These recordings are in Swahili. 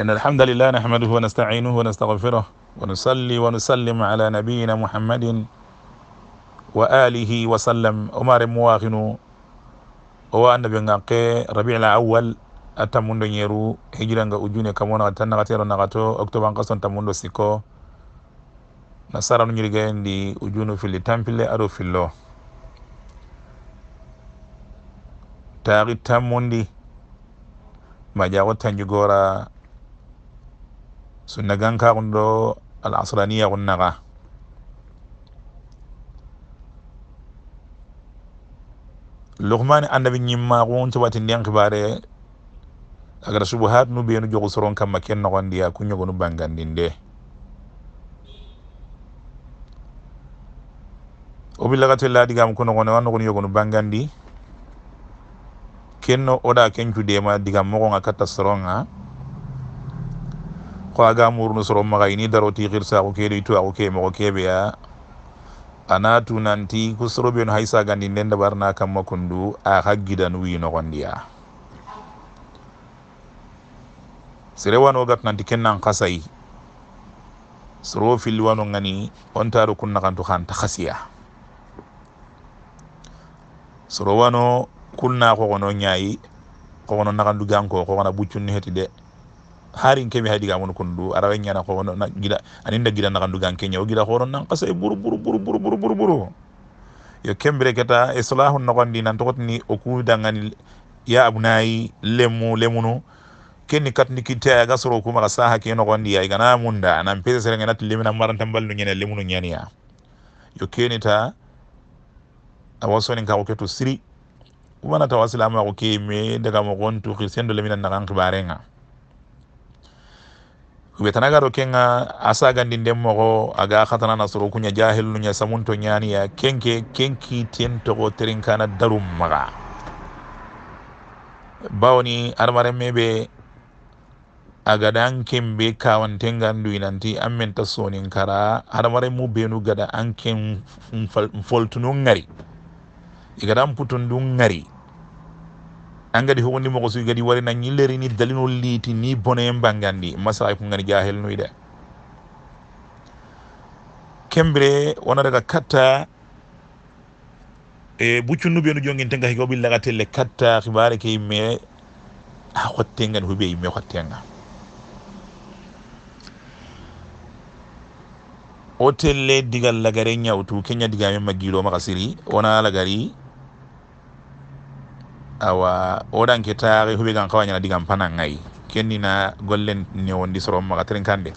إن الحمد لله نحمده ونستعينه ونستغفره ونصلي ونسلم على نبينا محمد وآله وسلم أمار مواخنو هو النبي نقى ربيع الأول أتمنى يرو هجرة أجوني كمونا تنغتير نغتو أكتوبر قصن تمنى سيكو nasara nu ñirigayen di ujunu fili tampile aɗo fillo taari tammundi ma jago tanjugora sunna ganka kun ɗo al asraniya kun naka lukmani annabi ñimma kun cobatindin kibare agata subahat nu ɓenu jogo soron kamma ken nogondiya kuñogonu bangandinde o ɓillagate laadigam ku nogone wa nogon yogonu bangandi kenno oɗa kencudema digam mogonga katta soronga ko aga murnu soro maga ini daroti xirsaxu keɗo i tuwaxu ke moxo ya ana tunanti ku soroɓenu hay sagandin da barna kamma kundu a ah, xa no wi kan, noxondiya serewano nanti ken nan khasai soro filliwano ngani on taɗo kun naxantu xan ta xasiya sorowano kun na xoxono ñayi gankoo ko ganko buccu ni heti kan kan, ya. de harin kemi haydi ga mon kundu arawe nyana ko wono gida aninda gida na kandu gan kenya o gida horon nan kasa buru buru buru buru buru buru buru yo kembere keta e salahu nan to ni o ku dangani ya abunayi lemu lemuno kenni katni kitta ga soro kuma ga saha ke no gondi ay gana munda nan pese sere ngana tilimina maran tambal no nyene lemuno nyaniya yo kenita awasoni ka ko to siri kuma tawasila ma ko ke daga mo gontu khirsen lemina na kan kibarenga kubetanaga do kenga asaga ndinden mogo aga khatana nasoro kunya jahilnu nya samunto nyani ya kenke kenki tento go terinkana darum maga bawni armare mebe aga dan kembe kawantenga ndu inanti ammen tasonin kara armare mu benu gada anken foltunu ngari igadan putun du ngari angadi hogoni mogo sowi gadi wari na ñilleri ni dalino liti ni bonoyen bangandi masala ko ngani jahel no de kembre wona daga katta e nubi no jongintenga hiko billaga telle katta hibare ke yimme a hottenga ni huɓe yimme hottenga o telle digal lagare ñawtu kenya digame magiro ka siri wona lagari awa odan ke ri hube gan kawanya digam panan ngai kenni na gollen ne wondi soro terinkande. tren kande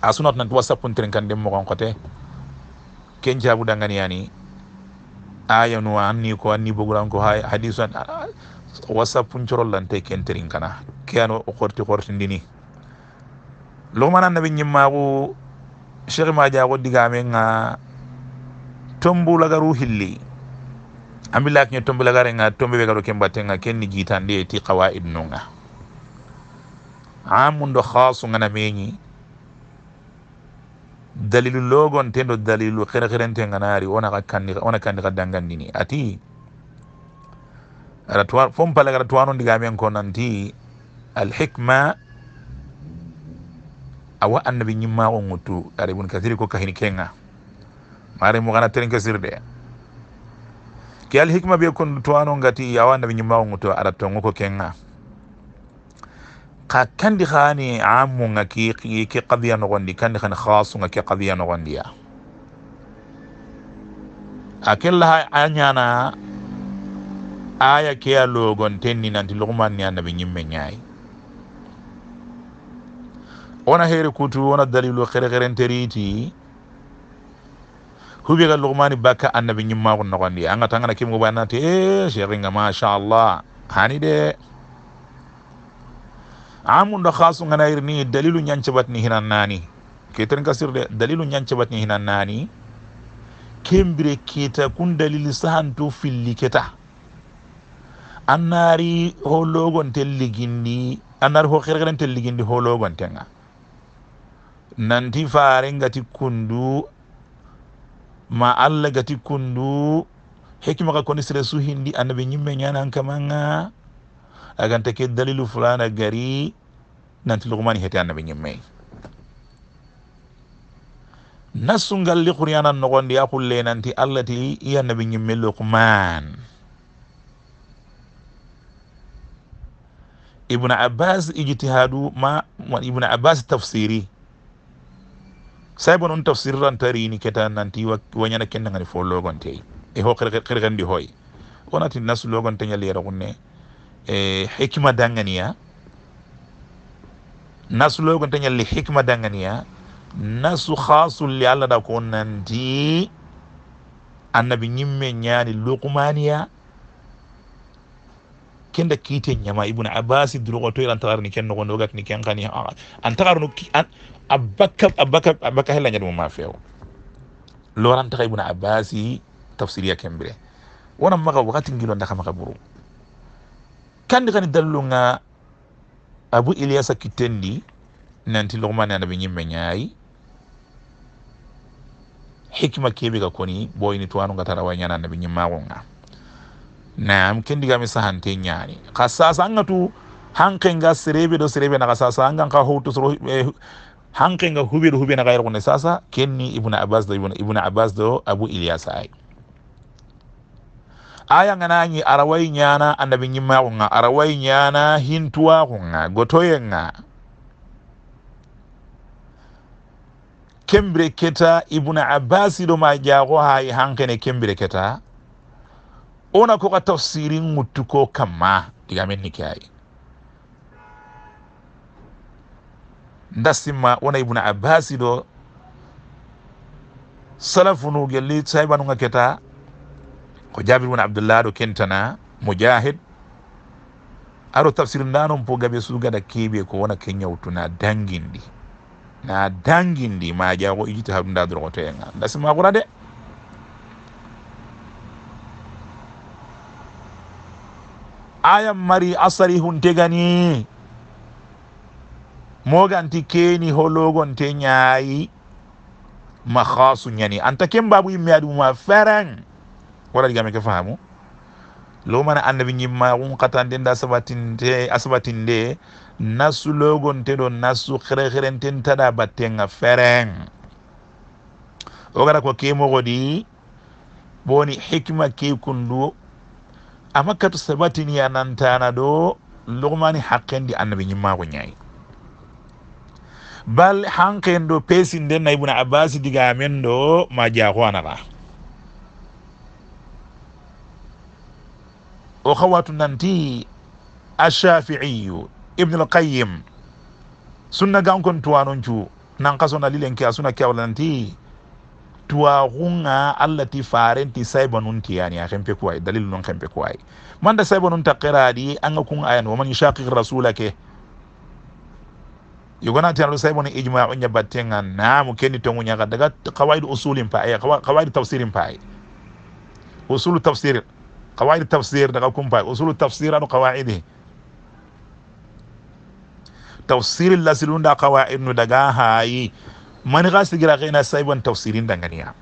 asunat nan tuwa sapun tren kande mo gon kote ken jabu dangani yani aya no anni ko anni bogulan ko hay hadisan wasapun lan te ken tren kana kiano o korti korti ndini manan nabi nyimmagu cheikh ma jago digame nga tombu garu hilli ambilla ke tombe la nga tombe be garo kemba tenga kenni gitande ti nga amu ndo khasu na menyi dalilu logo ntendo dalilu kire nte nga nari wana ka kandi ona kandi ka ati ratwa fom pala gara twano diga nanti al hikma awa annabi nyimma on mutu nkathiri kukahini kenga mare gana teren ya ke alhikma be kon towano ngati awanda ɓe ñummawogo to arat tongo ko kenga ka kandi amu ngaki ki ke no gondi kandi hani hasuga ke kadiya nogondiya a kella a anyana aya ke a logon tenni nanti ni annabi ñimme nyaay wona heri kutu wona dalilu enteriti huɓiga lugmani bakka annabi ñimmaku nogondi anga tangana kimgo bannati e eh, cheikhinga machallah hani de amundo khasu ngana irini dalilu ñancabatni hinan nani keten kasir de dalilu ñancabatni hinan nani kembire kiita kun dalili sahantu filli keta annari ho logonten liginndi annari ho xerxerenten liginndi ho logontenga nanti faarengati kundu ma allah gati kundu hikima ka koni sere suhindi annabi ñimme ñanankamanga aganta ke dalilu fulana gari nanti lugmani heti annabi ñimmey nassungalli quryanan nogondi a qulle nanti allah ti i annabi ñimme lugman ibne abbas ijtihadu ma ibne abbas tafsiri saybo noon tafsirran tarini ketan nanti wañana kendagani fo logontey e ho xerxendi hoy wonati nas logonteña lera xunne e hikma danganiya nas logonteña li hikma danganiya nasu xasulli allah da ko nanti annabi ñimme ñaani luqumaniya kenda kiite ñama ibnu abbasi duroxo toyirantaxarni ken noxonde wogatini ken xani antaxarno abubakar abubakar abubakar hella ñaɗi muma few lorantaxa ibuna abbasi tafsiriya kembire wonan maxa waxati ngilo ndaxa maxa buru kandi xani dallunga abu ilyasa kittendi nanti luxumane anabi ñimme ñaayi hikma kebe ga koni boyni tuwanu ga tarawa ñana nabi ñimmaxonga naam kendigami sahante ñaani xa sasa anga hankenga serebe do serebe naxa sasa angan xa howtu hankenga hubir huɓena gayr kone sasa kenni ibnu abbas ibn ibnu abbas do abou ilyas ay aya ganañi araway ñana annabi ñimmakunga araway ñana hintuwakunga gotoyenga kembire keta ibnu abbas do ma jago hay hankene kembire keta ona koka tafsirin mutuko kama kamma digamen ni ke dastinma wona ibna abbasi ɗo salafunu gelli saybanuga keta ko jabir ibn abdullah ɗo kentana mujahid aɗo tafsir ndanon po gaɓe sugada keɓe ko wona keñawtu na danguinɗi na danguinɗi majago ijiti haɗunda dorgoteyenga dastinma kura de aya mari asari hun tegani moganti keni hologo nte ñaayi makhasu nyani ñani anta kem babu yimme ma faran wala digame ke faamu lomana annabi ñimmaxun xatantenda sabatinte a sabatinde nasu logonte do nasu xerexerenten tada battenga feren o gara ko godi boni hikma ke kundu ama katu sabatini a nantana ɗo luxmani xaqendi annabi ñimmaxu ñayi bal hankendo ɗo pesinden na ibnu abbas diga amen ɗo ma jahoanata o hawatu nanti ashafiiyu al-qayyim sunna gankon tuwanon cu nan kasona lilenke a suna kewla nanti tuwa allah ti farenti saybanun yani a xempe kuwai dalilu non xempe kuwai manda saybanun taqeraɗi anga kun ayan waman yushaqiq rasula ke yugona tan lo sayboni ijma on an namu kenni to ñaga daga qawaid usulin pa e eh, kawaidu tafsirin pa e usulu tafsir qawaid tafsir daga kum pa eh. usulu tafsir an qawaidi tafsir da qawaid nu daga hayi man gasi gira kaina saybon tafsirin danganiya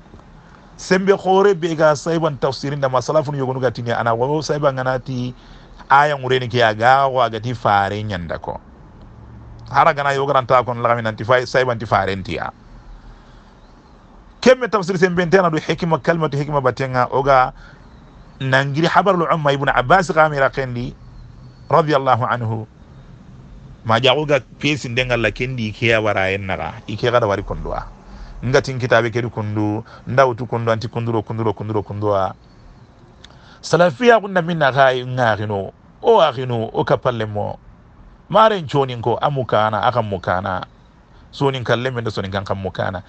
sembe khore be ga saybon tafsirin da masalafun yugonu gatini ana wo saybon ganati ayan ureni ke aga wa gati farin yanda ko hara gana yo garanta yogaranta kon lagami nanti fay saybanti farentiya kemme tafsir sembentena ɗo hikima kalmatu hikma batenga oga nangiri habar lu umma ibn abbas gamira kendi radiallahu anhu ma maja pesin denga la kendi ke ya wara en naga ike gada wari kondua nga tin kitabe kedi kundu tu kondu anti kunduro kunduro kunduro kondua salafiya kunna minna ka ngarino o akhino o kapalle mo mare conin ko amukana mukana akan mukana sonin kalle men sonin kan kan mukana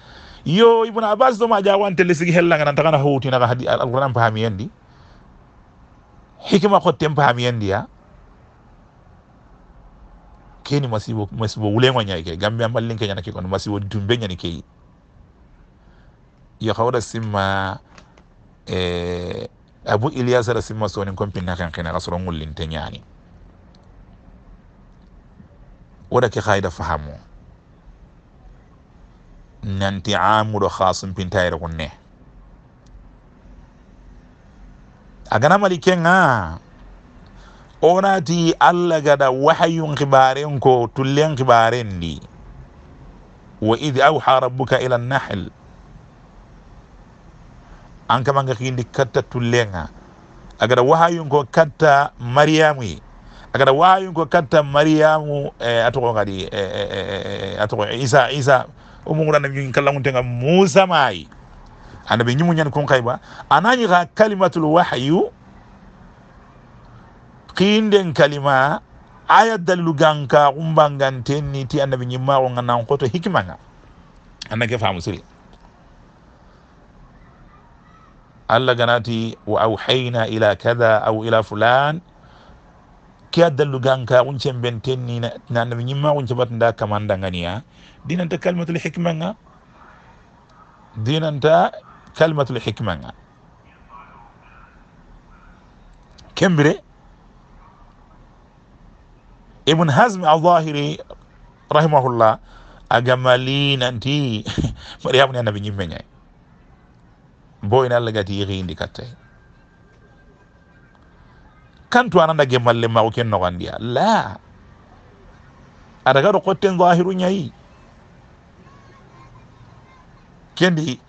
yo ibn abbas do ma jawan tele sigi hella ngana tagana hawti na hadi alquran pahami yandi hikima ko tem pahami yandi ya keni masibo masibo wule ngonya ke gambe amballin ke nyana ke kon masibo dumbe nyani ke yo hawda simma eh abu ilyas rasimma sonin kompin nakan kena gasron ngullinte nyani wo dake hayda fahamo nanti amuɗo ha sumpintayre kon ne a ganamali kenga onati allah gada wahayun hibaren ko tullen hibaren di wa id auha rabuka ila nahl an kamanga hindi katta tullenga a gada wahayun ko katta maryamu ye akata ko katta mariyamu e eh, atogo kadi e eh, eh, atoko isa isa omugurana ñuñ tenga musa maayi anda ɓe ñimuñan kon kay ba anañi kalimatul wahyu qinden kalima aya dalilu ganka umbangan ni ti annabi ñimmaxo on nan xoto hikmanga annake famu suri allah ganati wa awhayna ila kadha aw ila fulan kia dalu ganka wuncen benten ni na nabi ñimma bat batanda kamanda ganiya dinanta kalmatul hikma nga dinanta kalmatul hikma nga kembire ibn hazm al-zahiri rahimahullah agamali nanti mariyamu ni na ñimme ñay boyna lagati kantu ananda ge malle mago ken nogondiya la adaga ɗo qotten zahiru ñayi kendi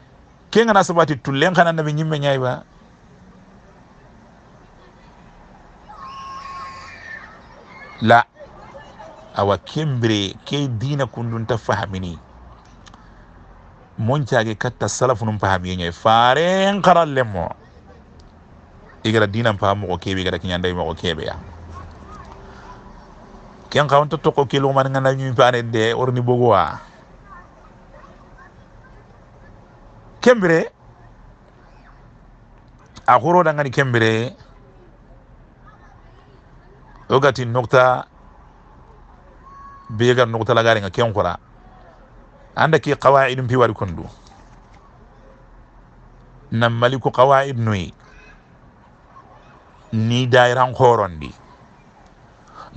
ke gana sabati tullen kana nabi ñimme ñayi ba la awa kembire ke dina ta fahamini moncage katta salafu num fahamiye ñayi faren karallen igara dinan pa mo kebe igara kinyanda mo kebe ya kyan kawon to to ko kilo man ngana nyu pare de orni bogwa kembere a horo da ngani kembere ogati nokta bega nokta gari nga kora anda ki qawaidun fi wari kundu nan maliku qawaid nui ni dayran horondi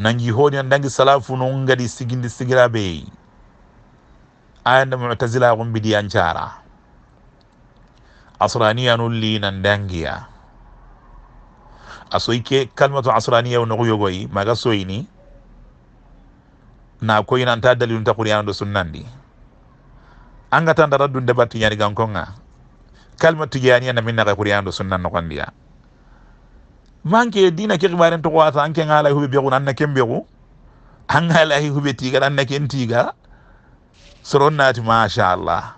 nangi hodi an dangi salafu no ngadi sigindi sigira be ayanda mu'tazila gum bidi an chara asraniya no li nan dangiya asoike kalmatu asraniya no yogoyi maga soyini na koyi nan ta dalil ta qur'an do sunnandi angata ndaradun debatti nyari gankonga kalmatu jani na minna qur'an do sunnan no kandiya manke dina ke xibaren to xowasa an kenga lay huɓe ɓexu nanna ken ɓexu anga lay huɓe tiga nanna ken tiga soron nati machallah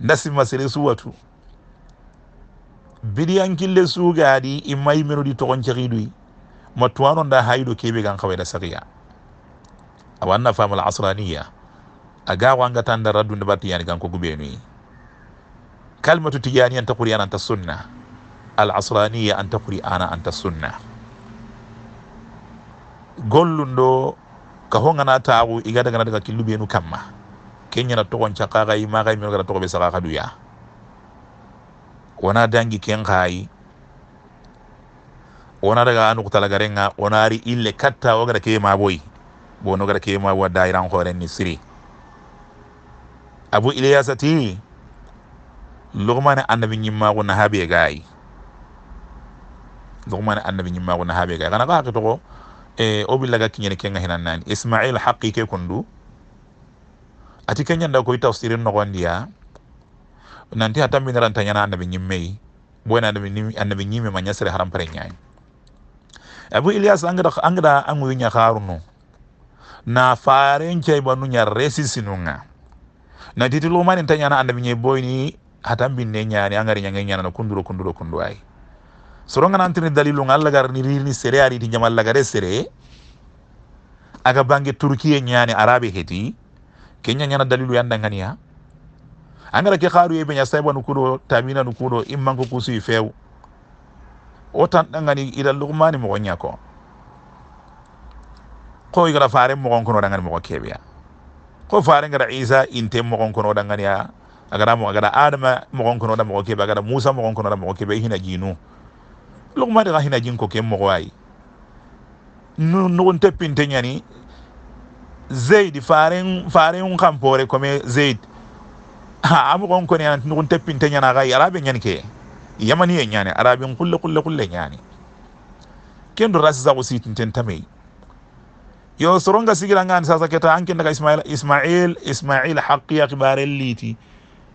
nda simmasire suwatu biriyankille sugadi immayi menudi toxon kexiduy ma tuwano nda hayido keɓe gan xawayda sakiya awanna famal asraniya a gaxoanga tan nda raddu ndebartiyani gan ko guɓenuy kalmatu tigani anta quriyan anta sunna alasraniya anta taquri ana anta sunna gollun ɗo ka hongana taaku iga dagana daga killuɓenu kamma kenyana togon cakakay makay mino gata togoɓe sakaka duya wona dangi ken kayi wona daga anukutalagarenga wonari ille katta wo gata keye maboyi bono gata keye maboyi a dayiran horen ni siri abu iliyasati lugmane annabi ñimmaku nahaɓe gayi dogumana annabi ñimmaxuna haɓe gay xana xa xetoxo e o billaga kiñene kenga hinan nani ismail haqi ke kundu ati keñanda koy tafsirin noxondiya nanti hatan binaranta ñana annabi ñimmeyi boyna annabi ñime ma ñasere harampare ñayi abu ilyas angada angada anguyu ñaxarunu na faren caybanu ñar resisinunga na titi lumanin ta ñana annabi ñe boyni hatan binne ñani angari ñange ñanana kunduro kunduro kundu ay soronganantini dalilu nga allah gar ni rirni sere ari ti ñamallagare sere aga bange turkiye ñaani arabe heti kenya ñana dalilu yanda yandanganiya angara ke xaaru ye beña saiba nukudo kuɗo tamina nu kuɗo immanko kusuyi feew o tan ɗangani ida lugmani mogo ña ko ko igara fare mogon kono ɗangani mogo keɓeya ko fare ngara isa inte mogon kono ɗanganiya agara mo agara adama mogon kono ɗa mogo kebe agara musa mogon kono ɗa mogo kebe hina jinu logma daga hina jinko ke mogo ayi nugunte pinte ñani zeid faren faren kampore comme zeid ha kone anati nugunte ñana gayi arabe ñani ke yamaniye ñani arabin kulle kulle kulle ñani ken do rasi sitinten tameyi yo soronga sigirangani sasa keta anken daga ismail ismail ismail haqqiya kibare liiti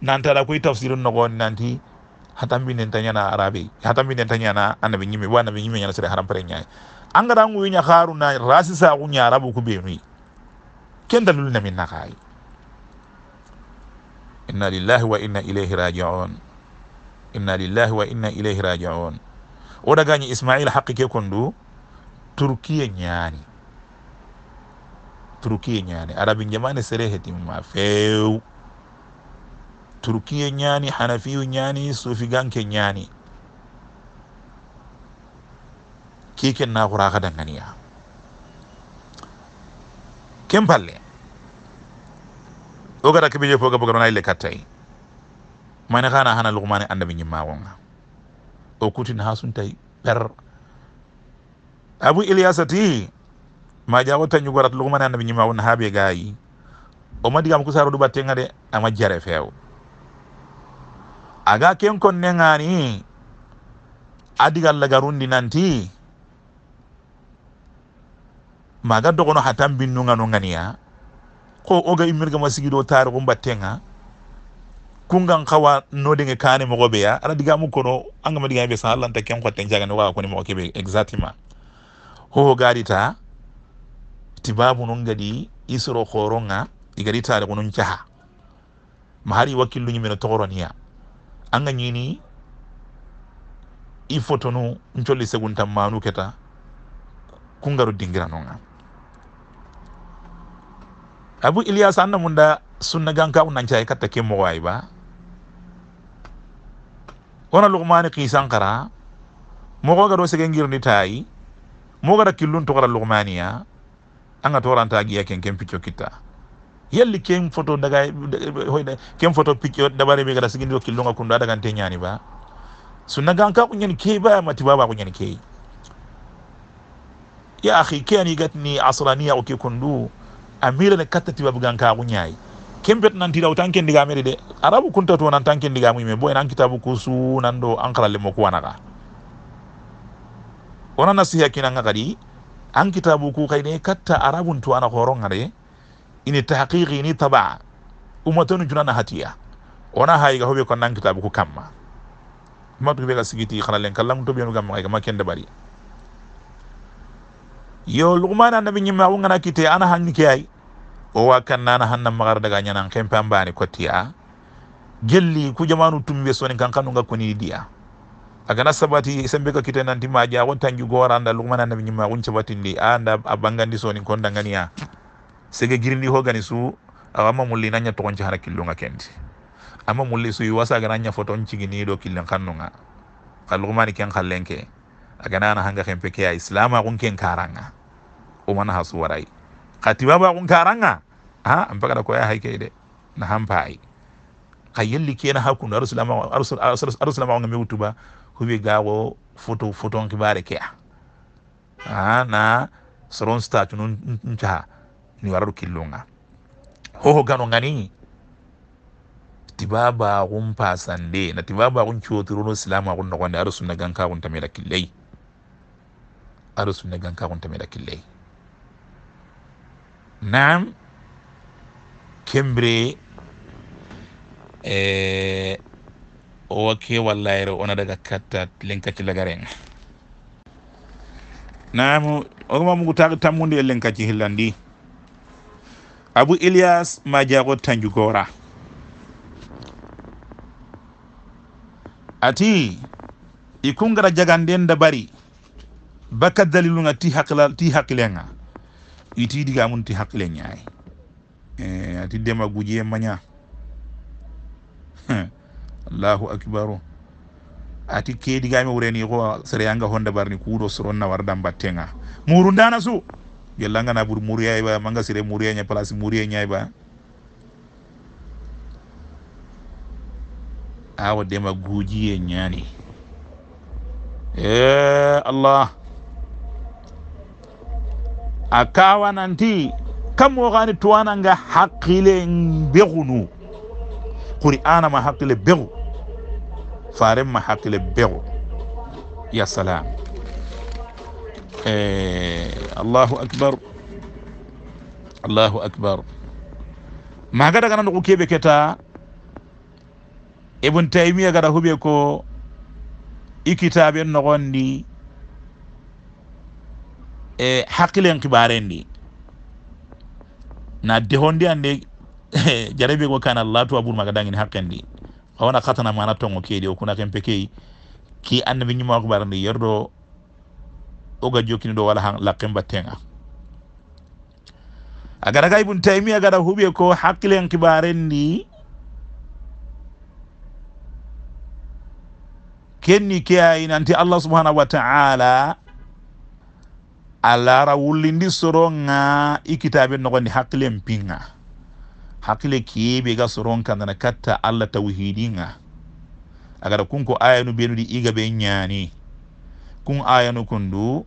nantara koy tafsiru nogoni nanti hata mbi nenta nyana arabi hatam bi nen tanyana annabi nyimi wa annabi nyimi nyana sere haram pare nyaay anga rangu nya kharu na rasi sa ku nya arabu ku benu kenda lul na min nakay inna lillahi wa inna ilayhi raji'un inna lillahi wa inna ilayhi raji'un o daga ni ismail ke kondu turkiye nyaani turkiye nyaani arabi jamane sere hetim ma few turkiye ñaani hanafiyu ñaani sufiganke ñaani keken naxura xa danganiya ken palle o gara keɓe je foga na yille kattayi mane xana hana luxumane andami ñimmaxonga o kutin ha suntayi per abu iliasa ti majaxo tañugorat luxumane andami ñimmaxon ha ɓe gayi o madigam ku saro ɗuɓattenga de ama jare feew aga ken konne ngani adigal laga rundi nanti maga dogono hatan binnunga no nganiya ko oga immirga masigido tarigu battenga kungan kawa nodinge kane mo gobe ya ara diga mu kono anga ma diga be sa sallan ta ken jaga no wa ko ni mo kebe exactement ho ta tibabu non gadi isro khoronga igari tarigu non caha mahari wakilu nyimeno togoroniya an ga ɲini i fotonu ncholi segunta manu keta kungaru dingira non ga abu ilyas anna munda sunna ganka u nancaye katta ke mogo ay ba wona lugmani kisan kara mogo gado segengirni tayi mogada killun to lugmaniya an ga toranta giya kenken picco kitta yalli ken photo daga hoyde ken photo picco dabare be gada sigindo wakkil longa kundo daga te nyani ba sunna gan ka kunyen ke ba mati baba kunyen ke ya akhi kani gatni asraniya o ke kundo amira ne katati babu gan ka kunyai bet nan tira utan ken diga mere de arabu kunta to nan tan ken diga mu me boy nan kitabu kusu nan do an kala lemo kuwana ka ona nasiha kinan ngadi an kitabu ku kai katta arabun to ana horon ngare ini tahqiqi ini tabaa ummatonu junana ona hay ga hobe ko nan kitabu ko kamma matu be ga sigiti khana len kallam to ɓenu gam maxayga ma ken deɓari yo ni ma wonga na kite ana hanni ke ay o wa kannana hanna magar daga ñanan xempe bani ko tiya gelli ku jamanu tumbe soni kan kanu kanunga koni diya agana sabati sembe ko kite nan timaja won tangi goranda anda nabi ni ma sabatindi batindi anda a bangandi sonin kon danganiya sege girindi ho gani su awama mulli nanya to onci hana killunga kendi amma mulli su yuwasa ga nanya foton cigini do killan kannunga kallumani ken khallenke agana na hanga kempe ke islama kun ken karanga o mana hasu warai katiba baba gun karanga ha am pagada ko ya haike de na hampai kayelli kena hakun arsulama arsulama ngam yutuba huwi gawo foto foton kibare ke ha na soron statue nun ntaha ni wararu kilunga hoho gano ngani tibaba kun sande na tibaba kun cotirono silama kun nogonde arusu sunna ganka kun tameda killei aro sunna ganka kun tameda killei naam kembre eh, owa ke wallayre ona daga katta ci lagaren naam o ma mu tagu tamundi e ci hillandi abu ilyas majago tanjugora ati i kungara jaganden da bari baka dalilunga ti hakla ti haklenga iti diga mun ti haklenya ai eh ati dema guje manya allahu akbar ati ke diga mi wureni ko sare anga honda barni kudo soron na wardan battenga murundana su gelanga na bur muriya ba manga sire muriya nya place muriya nya ba awa dema gujiye nyani eh allah akawa nanti kamo gani tuwana nga hakile begunu qur'ana ma haqile begu faren ma haqile begu ya salam Eh, allahu akbar allahu akbar maga dagana nugu keɓe keta ibn taymia gara huɓe ko i kitaɓe nogondi e eh, haqqilen kibarendi na dehondi ande eh, jarebe ko kana allah tuwa ɓur maga dagini haqqendi kawana katana mana tongo kedi o kuna kempe keyi ki annabi ñuma kibarendi yerɗo oga jokini do wala han lakke mbattenga a agara ka ibne gara huɓe ko hakkilen kibaren ndi kenni ke ayi nanti allah subhanahu wa taala alara wullindi soronga i kitabe nogondi hakkilen pinga hakkile kebe ga soron kandana katta allah nga agara kunko ayanu benuɗi iga ɓe ñaani kun ayanu kundu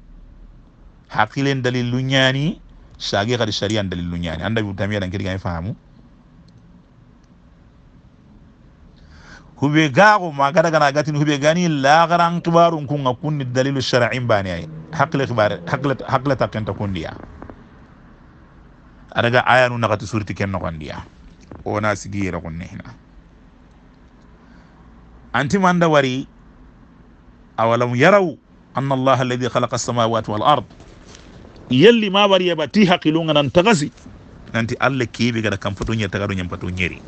hakilen dalilu ñani sagi hadi sharian dalilu ñani andabi tamiyadan kidi gani famu huɓe gaago ma gada gana gatini huɓe gani lagaran kibarun kunga kunni dalilu sharain bani ay hakle kibare hakle hakle takenta kundiya adaga ayanu nakati surti ken nogondiya ona sigi yere kunne hina antimanda wari awalam yaraw anna allaha alladhi khalaqa as-samawati wal ard yelli ma wari yaba ti haqilunga nan tagasi nanti allah keeɓe gaɗa kam foto ñer tagaɗo ñam pato ñeri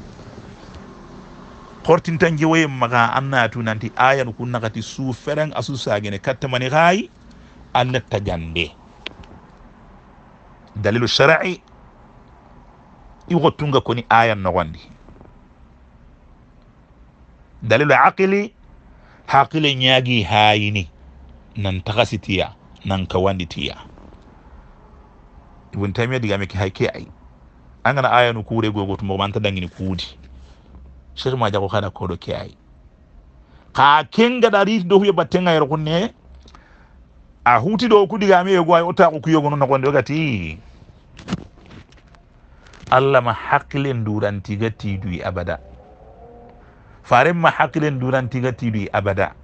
hortintan jewoye maga annatu nanti ayanu kun nakati su feren asu sagene kattamani hayi allah tagande dalilu shar'i i koni ayan nogondi dalilu haqile hayini nan taxasi tiya nan kawandi tiya ibn tamiya digame ke hay ke ay aya no kuure gogo to mogoma anta dangini kuudi cheikh ma jago kana koɗo ke ay ka kenga ɗari do huye battenga yer kunne a huti ɗo ku digame yego ay o taku kuyogono nogonde o gati allah ma hakkilen durantiga tidui abada faren ma hakkilen durantiga tidui abada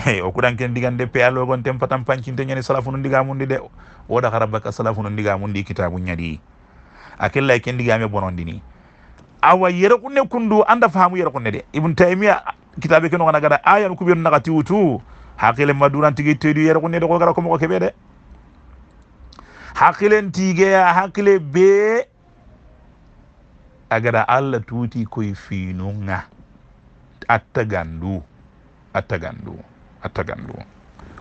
hey o kuɗan ken digande peyalogon ten patan pancinte salafun salafunu ndigamundi de woda hara baka salafunu ndigamundi kitabu ñadi a kella oh, ken ndigame bonondini awa yere kunne kundu anda fahamu yere kunne de ibn taymiya kitabe ke ngana gada ayanu kuɓenu nagati wutu haqile madurantigi tedu yere kunne de ko gara komoko keɓe de haqilen tigeya hakile be agada gada allah tuuti finunga fiinunga attagandu attagandu attagan ɗum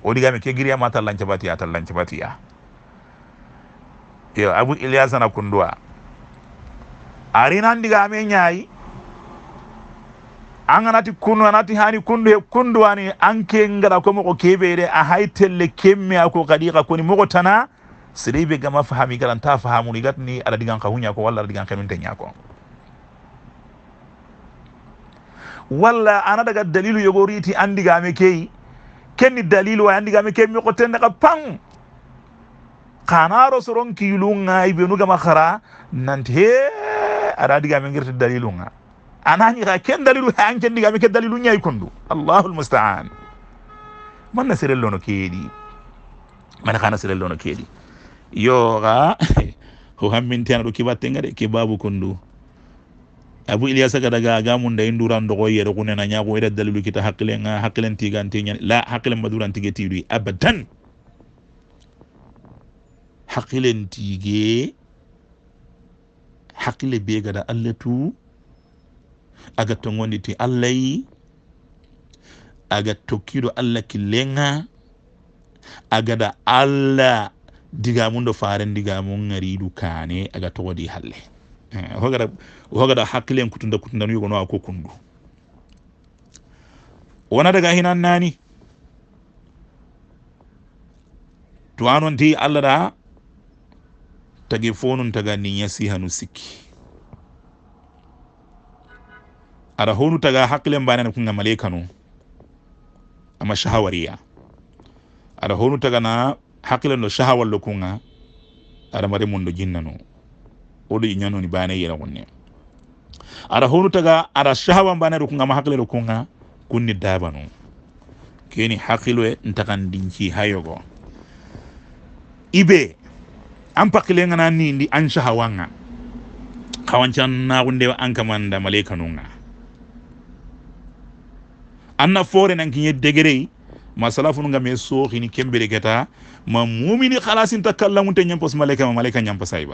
o ɗigami kegiriyama atallan cabatiya atallan cabatiya yo abou ilias ana kunduwa arinan digame ñaayi an anati kundu anati hani kundu he kundu ani anke ngala ko moko kebere a hay telle kemme ako ko kadiqa koni moko tana sere ɓe gama fahami ta fahamu ni gatni ala digan ka huñako walla aɗa digan ka nunte ñako wala ana daga dalilu yogoriti andiga me kee kenni dalil wa andi gami kemmi ko ka pang kana ro ki lunga ibe benu gama nanti he ara diga mi ngirta dalilunga anani ga ken dalilu ha an diga mi ke dalilu nyai kondu allahul musta'an man nasirello no kedi man kana sirel no kedi yo ga ho hammin tan ro kibatte ngade kibabu kondu abu ilyasa kada ga ga mun da induran do goye do kunena nyabo ida dalilu kita hakilen hakilen tiganti nyen la hakilen maduran tigeti dui abadan hakilen tige hakile be gada allah tu aga to ti allai aga tokiro allah lenga agada allah digamum ɗo faren digamum gariɗu kane aga di halle hogara eh, hogara hakkilen kutunda kutundanuyigo no a ko kundu wona daga hinan nani to anon ti allah da tagi fonum taga yasi hanu sikki aɗa honu taga hakkilen mbanani kunga malaika ama shahawariya aɗa honu tagana hakkilen ɗo shahawal kunga aɗa mundo jinnanu oɗo i ñanoni bane yera wonne aɗa honu taga aɗa sahawa mbanero kunga ma haqilero kunga kunni dabanu keni haqilo ntakan dinci hayogo ibe an pakilengana nindi an sahawanga kawancan naxunde an kamanda malaika nunga an fore nan kinye degrei masalafu nunga me soxini kembere keta ma mumini xalasinta kallamunte ñampos malaika ma malaika ñamposay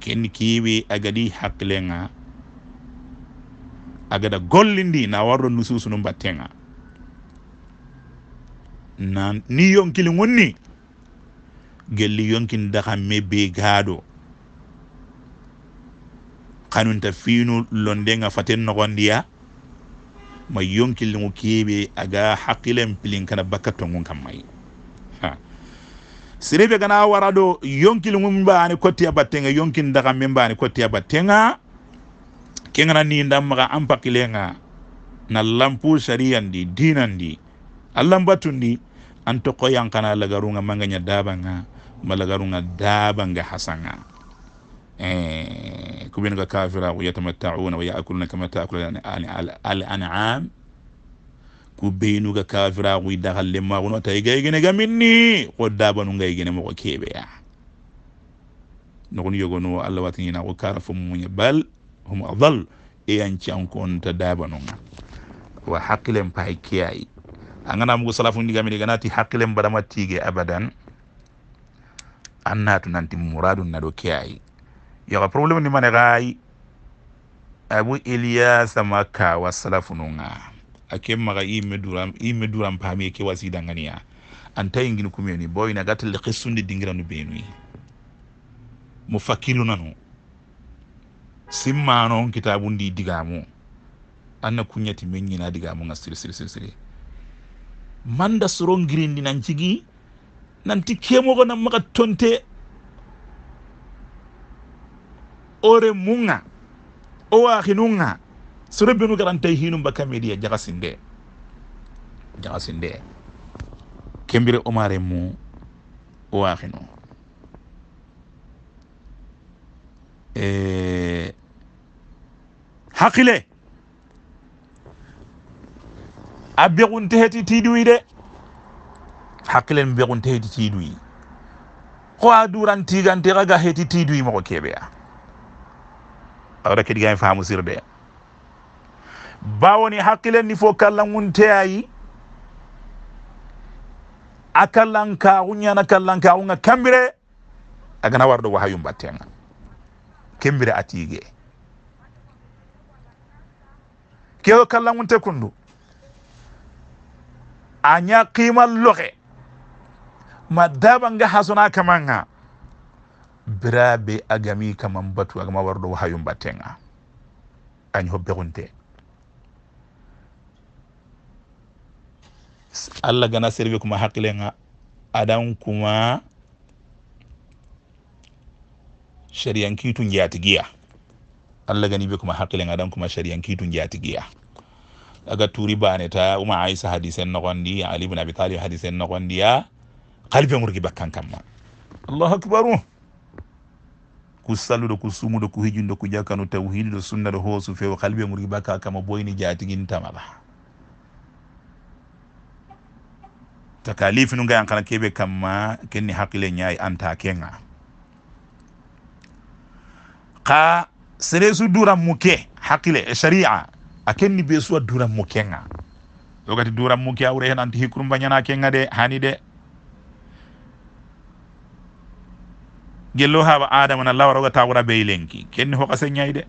kenn kiiwi agadi hakkile agada gollindi na warro nususu no mbattenga na ni yonkili wonni gelli yonkin dakan me be gaaɗo kanunta finu londenga faten nogondiya ma yonkilligu keeɓe aga haqqilen pilin kana bakka tongun kam mayi sirebe gana wara do yonkil mum baani kottiya battenga yonkin daga min baani kottiya battenga kengana ni ndammaga an na lampu ndi dinandi ndi batundi an antoko yankana lagarunga manganya dabanga malagarunga dabanga hasanga eh kubin kafira wa yatamatta'una wa ya'kuluna kama ta'kulu al-an'am ku beenu ga kafira ku da halle ma kuno ta igai gene ga minni ko da banu ga igene mo kebe ya no kun yogo no Allah watin yana kara fum munya bal hum adall e an ci an kon ta da wa haqilen pa kiyai an gana mugu salafun diga mi diga nati barama tige abadan annatu nanti muradu nado do kiyai yaga problem ni mane gai abu iliyasa maka wa salafununga ake maga imme duram imme duram pami ke wasi dangania anta ingin kumeni boy na di dingira dingiranu benui mufakiru nanu simmano on kitabun di digamu anna kunyati menni na digamu nga sir sir siri siri manda suron girindi nan cigi nanti kemo ko nan tonte ore munga o wa hinunga sore benu garantay hinum ba kamedi ya e jagasinde jagasinde kembire omare mu waxino e, haqile a ɓegunte heti tiiduyi de haqilen ɓegunte heti tiiduyi ko a duran tigante xa ga heti tiiduyi moxo keɓeya awara kedigami faamusir de bawoni hakkilen ni fo kallanguntayayi a kallanka wuñana kallanka wunga kambire agana war ɗo wahayum battenga kembire a tiigue keo kallangunte kundu a ña qiman loxe ma daba nga hasona kamanga birabe agami kaman batu agama war ɗo wahayum battenga añ hobbe gunte allah gana serve kuma haqilenga adan kuma shariyankitu njatigiya allah gani be kuma haqilenga adan kuma shariyankitu njatigiya aga turi bane ta uma aisha hadisen gondi ali ibn abi talib hadisen nogondiya kalbe ngurgi bakkan kamma allahu akbaru ku salluɗo ku sumuɗo ku hijunɗo ku jakkano tawhiduɗo sunna ɗo hoosu fewo kalbe ngurgi bakka kama boyni jatigintamaɗa takalif nu gayan kana kebe kamma kenni hakile nyai anta kenga ka seresu dura muke hakile sharia a besuwa suwa dura mukenga yogati dura muke awre hen anti hikkurumba ñana kenga de hani de gello haɓa adama na lawaroga tawra bey lenki kenni hoka se de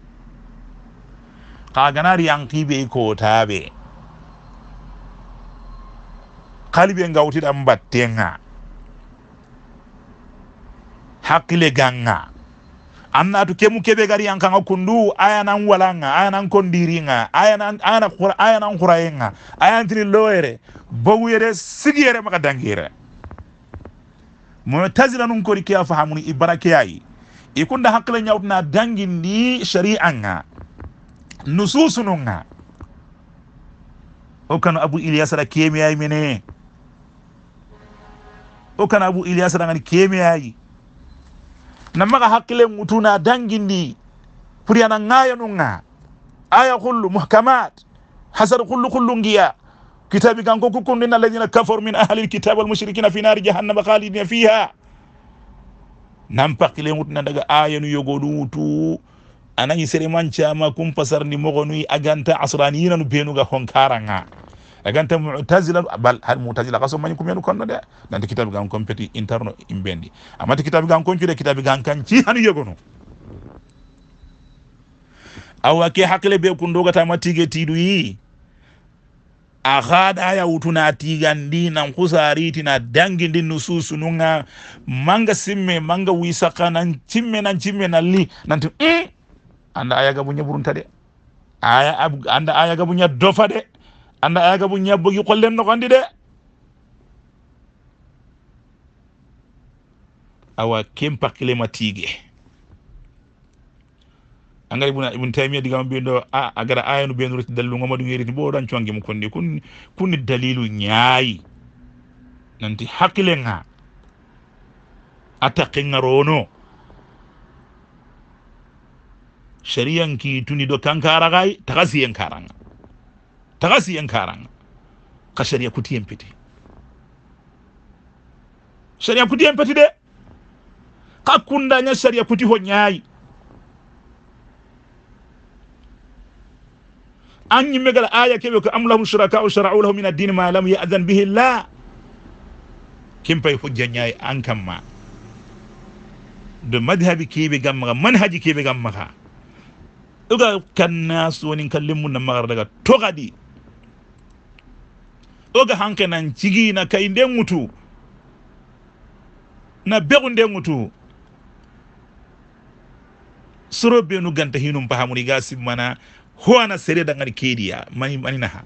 ka ganari yankiɓe kotaɓe nga kalɓe gawtiɗan nga hakile ganga anna to kemu kebe gari an kanga kundu aya nan walanga aya aya aya nan nan kondiri nga nan kondiringa nga aya ayantini loyere bowuyere sigiyere maka dangire mutazila nun kori keya fahamuni i bara keyayi i kunda hakkile ñawtuna dangindi sharia nga nususununga o kano abou ilias aɗa kemiyayi mene o kana abu ilyas dangani kemeyayi namaga hakkile ŋutuna dangindi pour yana ŋayanunga aya kullu muhkamat kullu kullu hullungiya kitabi kanko na alladina kafaru min ahli lkitab walmushrikina fi nar jahannam khalidina fiha kile pakkile na daga yogodu yogoɗu anani sere mancha ma kumpasar ni mogonuyi aganta asraniyinanu benuga honkaranga eganta mutazila bal hal mutazila kaso mañi ko men konno de nanti kitabe gan compéti interno imbendi amma ti kitabe gan koncude kitabe gan kanci hanu yegono awa ke hakkile be kun dogatama tigue tiɗu yi a haɗa yawtuna tigandi nan kusaritina ndi nususu nuga manga simme manga wisaka nan cimme nan cimme nan li nanti mm! anda ayaga buña burunta de aya anda ayaga buña dofa de anda aga bu ñabbogi qollem noqondi de awa ken pakkilema tiige angara ibn ibn taymiya digama mbiyɗo a agara aya no dalu ngoma du yeriti bo dan conge mu kondi kun kunni dalilu ñaayi nanti hakkile ga attakke garono tuni do kankara gay taka siyen karanga tagasi yen karanga ka sharia kuti yen peti sharia kuti yen peti de ka kunda nya sharia kuti ho nyai an ñimme gala aya keɓe ko am lahum wa sharau lahum min addini ma lam ya'zan bihi la kim pay hujja nyai an kam ma do madhabi keɓe gam ma manhaji keɓe gam maga ɗoga kannas wonin kallemmunna magar daga togadi oga hanke nan cigi na kai den na begu den soro benu ganta hinum pahamuri gasi mana hoana sere da ngari kediya mani mani na ha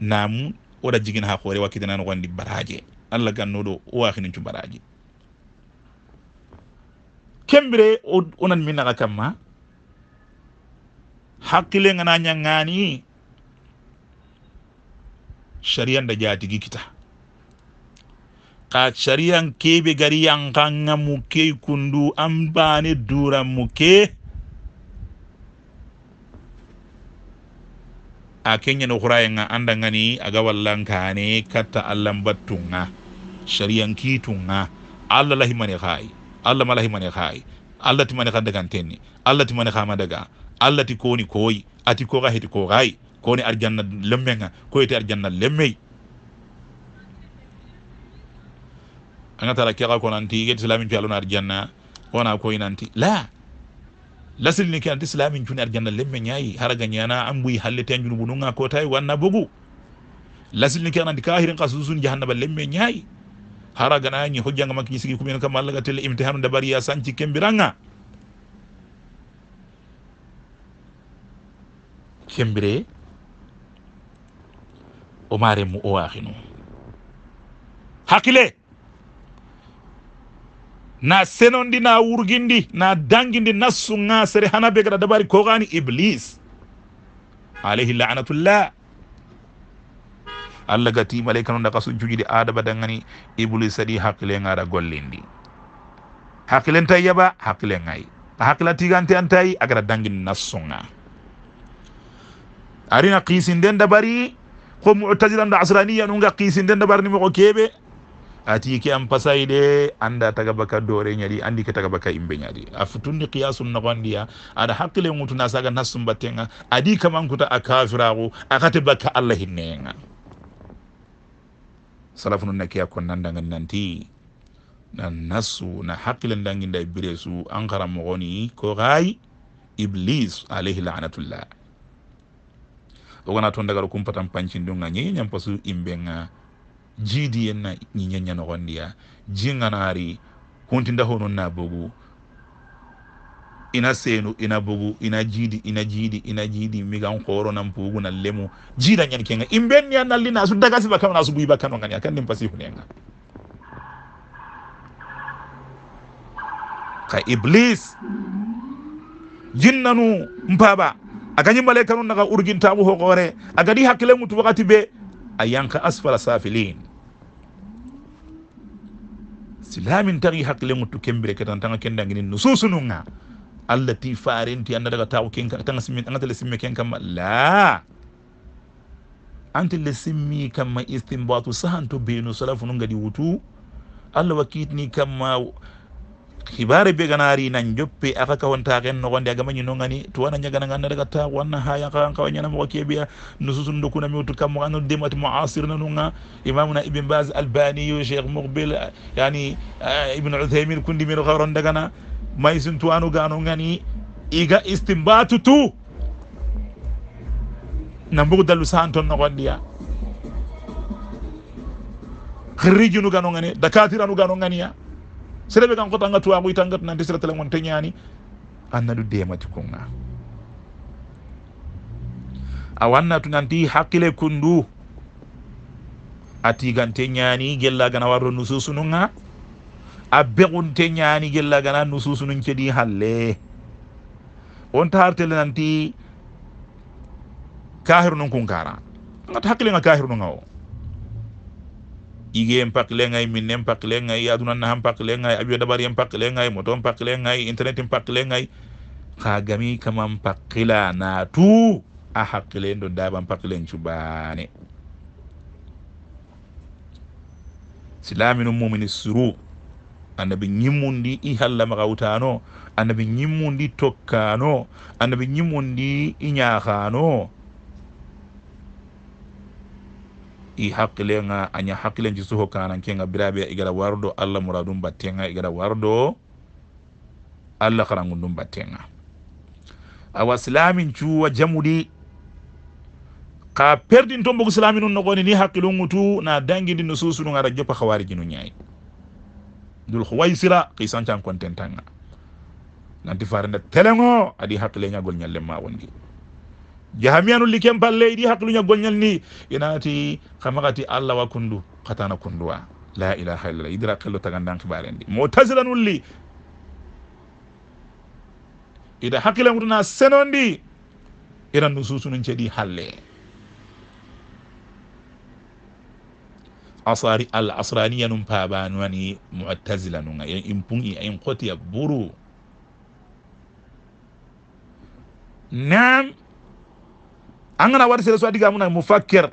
namu oda jigin ha kore wa kidana wandi baraje alla ganno do o wa baraje kembire onan minna kamma hakkile ngana nyangani shariyan da jatigi kita ka shariyan kebe gari mu muke kundu an bani dura muke a kenya na kurayen an dangane a ga wallan ka katta allan battunga shariyan kitunga allah lahi mani khai allah malahi mani khai allah ti mani kan tenni allah ti mani kama daga allah ti koni koi ati koga heti kogai koni woni arjanna lemme ga koyete arjanna lemmey anga tara keka ko nanti yeti silamin cuy alona arjanna wona koye la lasilini ke nanti silamin cuni arjanna lemme ñayi haraga ñana an buyi halleten wanna bogu lasilini ke nanti kahirin ka susuni jahannaba lemme ñayi hara hojjanga makki ñi kumen kam allah telle imtihanu dabariya sanci kembiranga kembire o maremu o waxinu hakile na senondi na wurgindi na dangindi nassu sunga sere hana be gada dabari kogani iblis alayhi lanatullah allah gati malaika non daka jujidi adaba dangani iblis adi hakkile ngara gollindi ntai yaba hakkile ngayi a hakkila tigante antayi agada dangindi na sunga arina kisinde dabari ko mu'tazila nda asraniya nun ga den da barni mo kebe ati ki am anda taga baka dore nyari andi ke taga baka imbe nyari afutundi qiyasun na ada hakile mutu na saga nasum batenga adi kaman kuta akafira go akate baka allah hinenga salafun na kon nanda nanti na nasu na hakilan ndangi da ibiresu ankara mo goni ko gai iblis alaihi la'natullah wogana ton daga kum patam pancin dunga nyi nyam pasu imbe na nyi nyanya no gondiya jinganari kuntinda hono na bogu ina senu ina bogu ina jidi ina jidi ina jidi miga nkoro na mpugu na lemu jida nyani kenga imbeni ya na lina su daga siba na su buiba kano ngani kandi mpasi hunenga ka iblis jinnanu mpaba agani malaika nun naga urgintamu hokore agadi hakkile mutu wakati be ayanka asfala safilin silamin tagi hakkile tanga kembire ketantaŋa kendangini nususunuŋa allati farenti anna daga taxu kenangatele simme ken kamma la antele simmi kamma istinbatu sahanto salafu nunga ngadi wutu allah wakitni kamma hibare be ganari nan joppe aka kawantaken nogonde agama ñinogani tuwana ñaganaganda daga ta wanna ha yankakan kawa ñanamoxo keɓeya nususun dokuna miwtu kammo ano demati moasir nanuga imamuna ibn baz albani albaniyo sheikh mokbel yani eh, ibn uthaymin kundimiro xaron dagana may sun tuwanu gano gani iga istimbatu tu na mbugu dalu santon nogondiya xirrijunu gano gani dakatiranu gano ganiya serebe kan kota nga bui itangat nanti siratala ngonte ñaani annadu demati kunga tu nanti hakile kundu ati atigante gella gana warro nususununga a begunte ñaani gellagana nususunun cedi halle wonta hartele nanti kungara ngat hakile ngat nga nun ngao ige paklengai minne paklengai adunanna han paklengai abiyo dabari paklengai moto paklengai internet paklengai ka gami kaman pakila na tu a hakkilen do daban pakilen silaminu mumini suru annabi ñimmundi i hallama kawtano annabi nyimundi tokkano annabi nyimundi i ñakano i hakkilenga aña hakkilenci soho kanankenga biraɓe igara wardo allah muradum battenga igara wardo allah karangum ɗum battenga awa silamin cuwa jamuɗi ka perdin ton bogo silami nun nogoni ni hakkilungutu na dangidi no susunu ara joppa hawariji nu ñayi dul huwaysira kisancan contentanga nanti farenda telengo adi hakkileñagol ñallema wondi jahamiyanu liken palleyɗi hakkiluña goñal ni inati kamakati allah wa kundu katana kunduwa la ilaha illallah idira kello tagandan kibarendi mutazilanulli ida hakkile mutuna senondi iran no susunun halle asari al asraniya num pabanuani mutasila nuga en impungi en kotiya buru nam an gana wari sere so adiga muna mufakir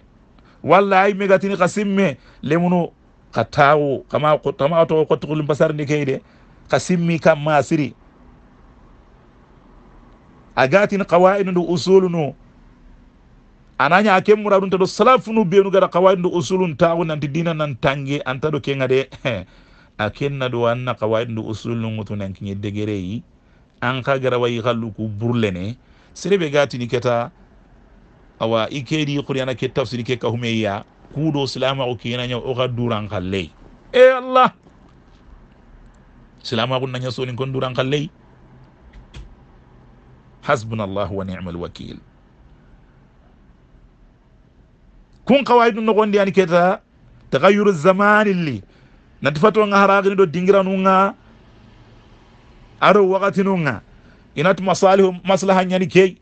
wala ay megatini ka simme lemunu katawo tawo kama tama to ko tukulum ni keyde ka simmi kam masiri siri agatin qawaidu ndu usulu nu ananya ake muradun ta do salafu nu benu gara qawaidu ndu usulun tawo nanti dina nan tange anta do kenga de akin na do anna qawaidu ndu usulu ngutu nan kinye yi an ka gara wayi hallu ku burlene sirebe gatini keta awa i kuriana ke tafsiri ke ya kudo silama o kina nya o duran kallei e allah silama ko nanya sonin kon duran hasbunallah wa ni'mal wakil kun qawaidu no gondi an keta zaman li natfato nga haragini do dingiranu aro wakati nunga inat masalihu maslahan yani kei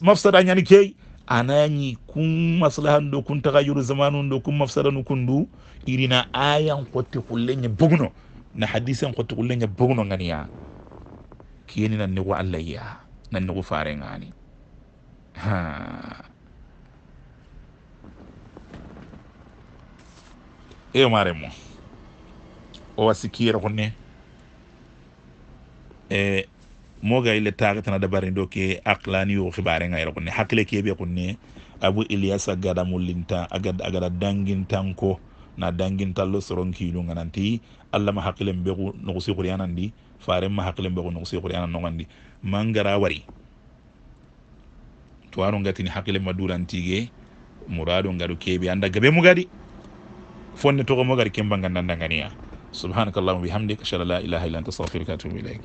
mafsada ñani key anañi kun maslahan do kun tagayuru zamanun do kun mafsada nu kundu irina ayan kotti kullenye bugno na hadisan kotti kullenye bugno ganiya kiyeni nan nigu allayya nan nigu fare ngani ha eyo maremo o wasikira kunne e eh, moga ile taxi tana dabari do ke aqlani yo xibare nga yero ko ne hakile ke be ko abu ilyasa gada mulinta agada agada dangin tanko na dangin tallo ngananti alla ma hakile be ko no si fare ma hakile be ko no si qur'anan mangara wari to aro hakile maduranti ge murado ngaru kebe anda gabe mugadi fonne to ko mogari kemba ngandanga niya subhanakallahumma bihamdika shalla la ilaha illa anta astaghfiruka wa atubu ilaik